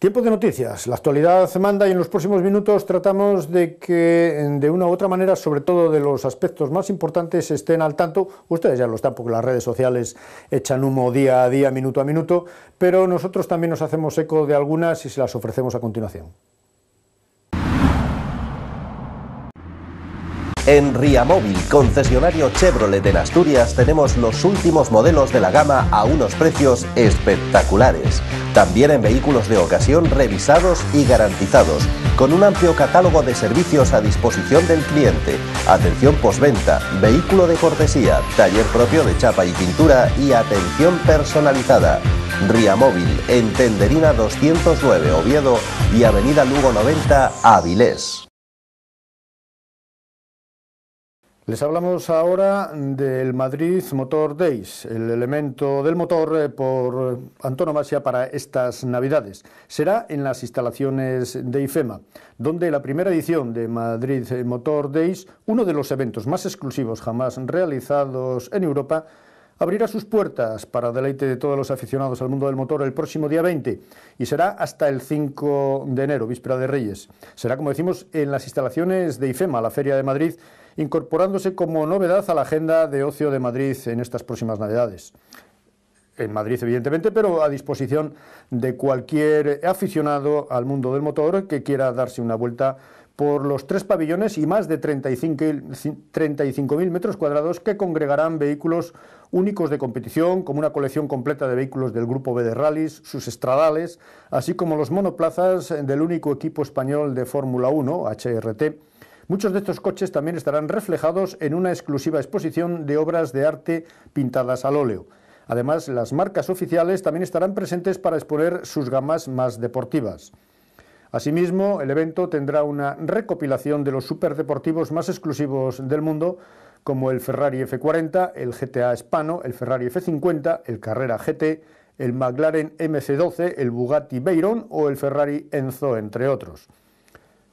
Tiempo de noticias. La actualidad manda y en los próximos minutos tratamos de que mm, de una u otra manera, sobre todo de los aspectos más importantes, estén al tanto. Ustedes ya lo están porque las redes sociales echan humo día a día, minuto a minuto, pero nosotros también nos hacemos eco de algunas y se las ofrecemos a continuación. En Riamóvil, concesionario Chevrolet en Asturias, tenemos los últimos modelos de la gama a unos precios espectaculares. También en vehículos de ocasión revisados y garantizados, con un amplio catálogo de servicios a disposición del cliente, atención postventa, vehículo de cortesía, taller propio de chapa y pintura y atención personalizada. Riamóvil en Tenderina 209 Oviedo y Avenida Lugo 90 Avilés. Les hablamos ahora del Madrid Motor Days, el elemento del motor eh, por antonomasia para estas Navidades. Será en las instalaciones de IFEMA, donde la primera edición de Madrid Motor Days, uno de los eventos más exclusivos jamás realizados en Europa, abrirá sus puertas para deleite de todos los aficionados al mundo del motor el próximo día 20 y será hasta el 5 de enero, víspera de Reyes. Será, como decimos, en las instalaciones de IFEMA, la Feria de Madrid, incorporándose como novedad a la agenda de ocio de Madrid en estas próximas Navidades. En Madrid, evidentemente, pero a disposición de cualquier aficionado al mundo del motor que quiera darse una vuelta por los tres pabellones y más de 35.000 35 metros cuadrados que congregarán vehículos únicos de competición, como una colección completa de vehículos del grupo B de rallies, sus estradales, así como los monoplazas del único equipo español de Fórmula 1, HRT, Muchos de estos coches también estarán reflejados en una exclusiva exposición de obras de arte pintadas al óleo. Además, las marcas oficiales también estarán presentes para exponer sus gamas más deportivas. Asimismo, el evento tendrá una recopilación de los superdeportivos más exclusivos del mundo, como el Ferrari F40, el GTA Hispano, el Ferrari F50, el Carrera GT, el McLaren MC12, el Bugatti Veyron o el Ferrari Enzo, entre otros.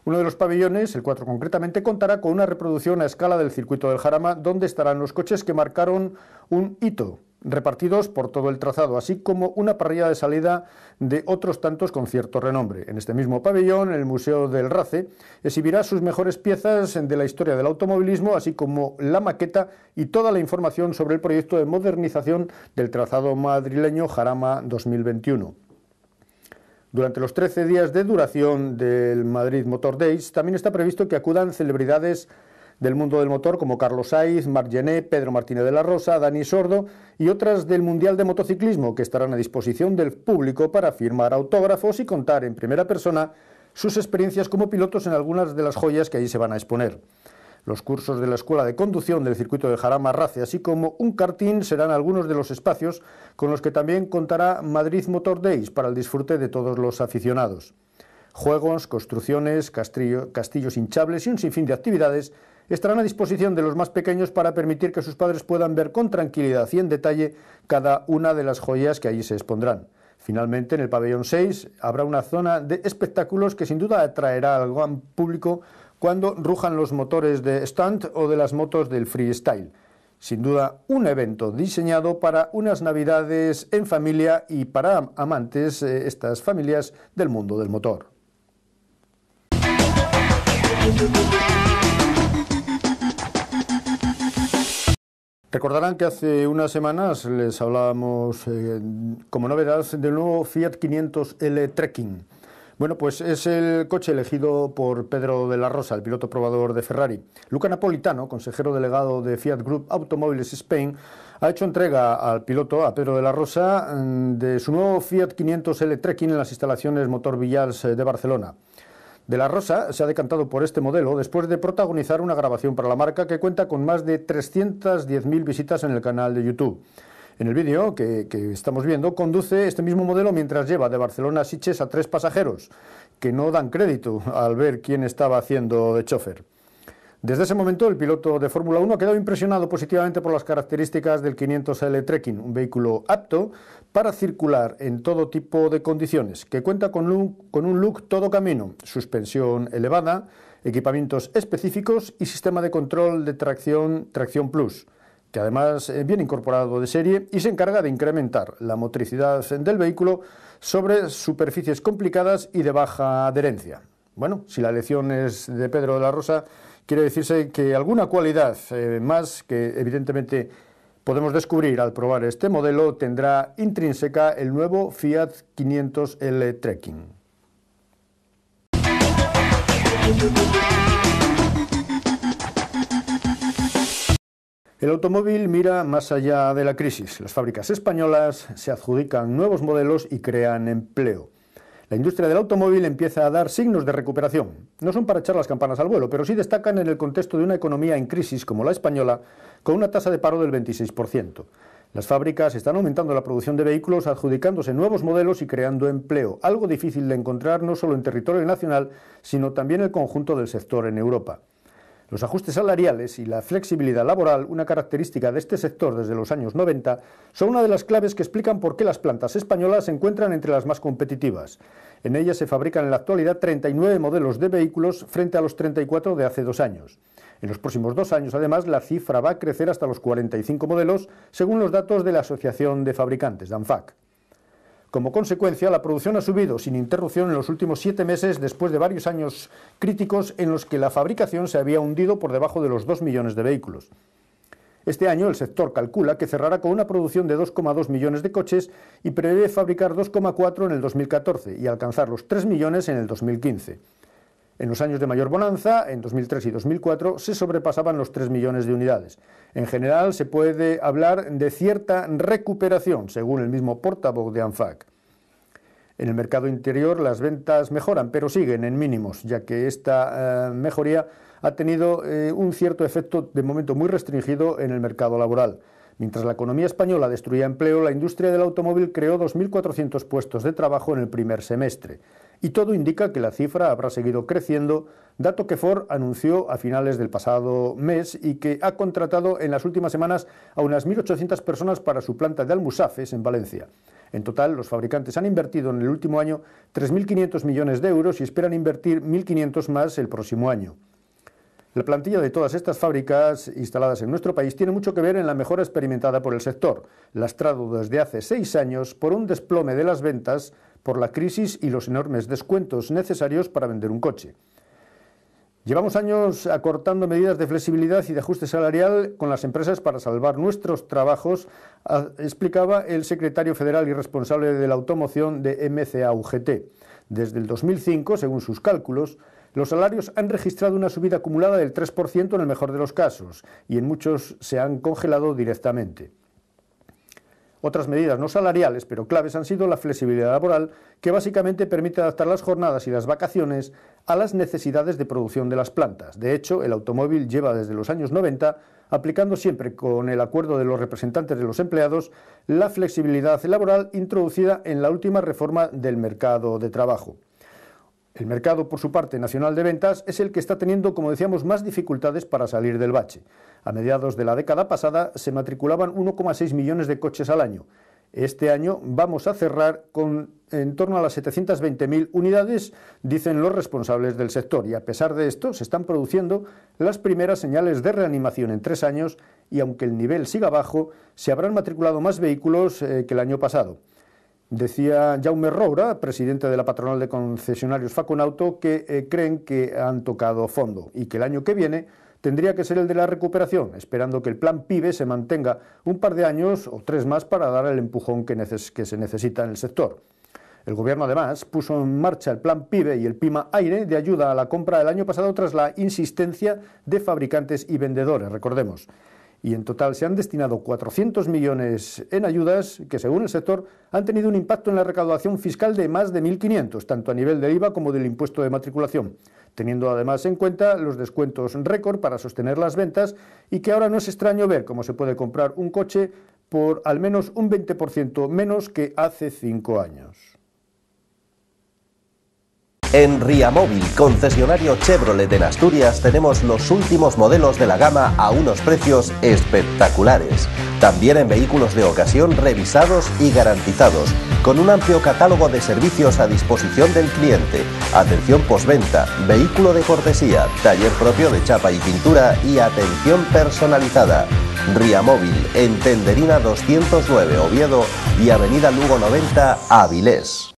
Uno de los pabellones, el 4 concretamente, contará con una reproducción a escala del circuito del Jarama, donde estarán los coches que marcaron un hito repartidos por todo el trazado, así como una parrilla de salida de otros tantos con cierto renombre. En este mismo pabellón, el Museo del RACE exhibirá sus mejores piezas de la historia del automovilismo, así como la maqueta y toda la información sobre el proyecto de modernización del trazado madrileño Jarama 2021. Durante los 13 días de duración del Madrid Motor Days también está previsto que acudan celebridades del mundo del motor como Carlos Saiz, Marc Gené, Pedro Martínez de la Rosa, Dani Sordo y otras del Mundial de Motociclismo que estarán a disposición del público para firmar autógrafos y contar en primera persona sus experiencias como pilotos en algunas de las joyas que allí se van a exponer. Los cursos de la Escuela de Conducción del Circuito de Jarama-Race, así como un cartín, serán algunos de los espacios con los que también contará Madrid Motor Days para el disfrute de todos los aficionados. Juegos, construcciones, castillos hinchables y un sinfín de actividades estarán a disposición de los más pequeños para permitir que sus padres puedan ver con tranquilidad y en detalle cada una de las joyas que allí se expondrán. Finalmente, en el pabellón 6 habrá una zona de espectáculos que sin duda atraerá al gran público cuando rujan los motores de stunt o de las motos del freestyle. Sin duda, un evento diseñado para unas navidades en familia y para amantes, eh, estas familias del mundo del motor. Recordarán que hace unas semanas les hablábamos eh, como novedad del nuevo Fiat 500L Trekking. Bueno, pues es el coche elegido por Pedro de la Rosa, el piloto probador de Ferrari. Luca Napolitano, consejero delegado de Fiat Group Automóviles Spain, ha hecho entrega al piloto, a Pedro de la Rosa, mm, de su nuevo Fiat 500 L Trekking en las instalaciones Motor Villars eh, de Barcelona. De la Rosa se ha decantado por este modelo después de protagonizar una grabación para la marca que cuenta con más de 310.000 visitas en el canal de YouTube. En el vídeo que, estamos viendo, conduce este mismo modelo mientras lleva de Barcelona a Siches a tres pasajeros, que no dan crédito al ver quién estaba haciendo de chofer. Desde ese momento, el piloto de Fórmula 1 ha quedado impresionado positivamente por las características del 500L Trekking, un vehículo apto para circular en todo tipo de condiciones, que cuenta con, con un look todo camino, suspensión elevada, equipamientos específicos y sistema de control de tracción, tracción plus que además viene incorporado de serie y se encarga de incrementar la motricidad del vehículo sobre superficies complicadas y de baja adherencia. Bueno, si la lección es de Pedro de la Rosa, quiere decirse que alguna cualidad eh, más que evidentemente podemos descubrir al probar este modelo tendrá intrínseca el nuevo Fiat 500L Trekking. El automóvil mira más allá de la crisis. Las fábricas españolas se adjudican nuevos modelos y crean empleo. La industria del automóvil empieza a dar signos de recuperación. No son para echar las campanas al vuelo, pero sí destacan en el contexto de una economía en crisis como la española, con una tasa de paro del 26%. Las fábricas están aumentando la producción de vehículos, adjudicándose nuevos modelos y creando empleo, algo difícil de encontrar no solo en territorio nacional, sino también en el conjunto del sector en Europa. Los ajustes salariales y la flexibilidad laboral, una característica de este sector desde los años 90, son una de las claves que explican por qué las plantas españolas se encuentran entre las más competitivas. En ellas se fabrican en la actualidad 39 modelos de vehículos frente a los 34 de hace dos años. En los próximos dos años, además, la cifra va a crecer hasta los 45 modelos, según los datos de la Asociación de Fabricantes, DANFAC. Como consecuencia, la producción ha subido sin interrupción en los últimos siete meses después de varios años críticos en los que la fabricación se había hundido por debajo de los 2 millones de vehículos. Este año el sector calcula que cerrará con una producción de 2,2 millones de coches y prevé fabricar 2,4 en el 2014 y alcanzar los 3 millones en el 2015. En los años de mayor bonanza, en 2003 y 2004, se sobrepasaban los 3 millones de unidades. En general, se puede hablar de cierta recuperación, según el mismo portavoz de ANFAC. En el mercado interior las ventas mejoran, pero siguen en mínimos, ya que esta eh, mejoría ha tenido eh, un cierto efecto de momento muy restringido en el mercado laboral. Mientras la economía española destruía empleo, la industria del automóvil creó 2.400 puestos de trabajo en el primer semestre. Y todo indica que la cifra habrá seguido creciendo, dato que Ford anunció a finales del pasado mes y que ha contratado en las últimas semanas a unas 1.800 personas para su planta de Almusafes en Valencia. En total, los fabricantes han invertido en el último año 3.500 millones de euros y esperan invertir 1.500 más el próximo año. La plantilla de todas estas fábricas instaladas en nuestro país tiene mucho que ver en la mejora experimentada por el sector, lastrado desde hace seis años por un desplome de las ventas por la crisis y los enormes descuentos necesarios para vender un coche. Llevamos años acortando medidas de flexibilidad y de ajuste salarial con las empresas para salvar nuestros trabajos, explicaba el secretario federal y responsable de la automoción de MCA UGT. Desde el 2005, según sus cálculos, los salarios han registrado una subida acumulada del 3% en el mejor de los casos y en muchos se han congelado directamente. Otras medidas no salariales, pero claves, han sido la flexibilidad laboral, que básicamente permite adaptar las jornadas y las vacaciones a las necesidades de producción de las plantas. De hecho, el automóvil lleva desde los años 90 aplicando siempre con el acuerdo de los representantes de los empleados la flexibilidad laboral introducida en la última reforma del mercado de trabajo. El mercado, por su parte, nacional de ventas es el que está teniendo, como decíamos, más dificultades para salir del bache. A mediados de la década pasada se matriculaban 1,6 millones de coches al año. Este año vamos a cerrar con en torno a las 720.000 unidades, dicen los responsables del sector, y a pesar de esto se están produciendo las primeras señales de reanimación en tres años y aunque el nivel siga bajo, se habrán matriculado más vehículos eh, que el año pasado. Decía Jaume Roura, presidente de la patronal de concesionarios Faconauto, que eh, creen que han tocado fondo y que el año que viene tendría que ser el de la recuperación, esperando que el plan PIBE se mantenga un par de años o tres más para dar el empujón que, se necesita en el sector. El Gobierno, además, puso en marcha el Plan PIBE y el PIMA Aire de ayuda a la compra el año pasado tras la insistencia de fabricantes y vendedores, recordemos y en total se han destinado 400 millones en ayudas que, según el sector, han tenido un impacto en la recaudación fiscal de más de 1.500, tanto a nivel del IVA como del impuesto de matriculación, teniendo además en cuenta los descuentos récord para sostener las ventas y que ahora no es extraño ver cómo se puede comprar un coche por al menos un 20% menos que hace cinco años. En Riamóvil, concesionario Chevrolet en Asturias, tenemos los últimos modelos de la gama a unos precios espectaculares. También en vehículos de ocasión revisados y garantizados, con un amplio catálogo de servicios a disposición del cliente, atención postventa, vehículo de cortesía, taller propio de chapa y pintura y atención personalizada. Riamóvil, en Tenderina 209 Oviedo y Avenida Lugo 90 Avilés.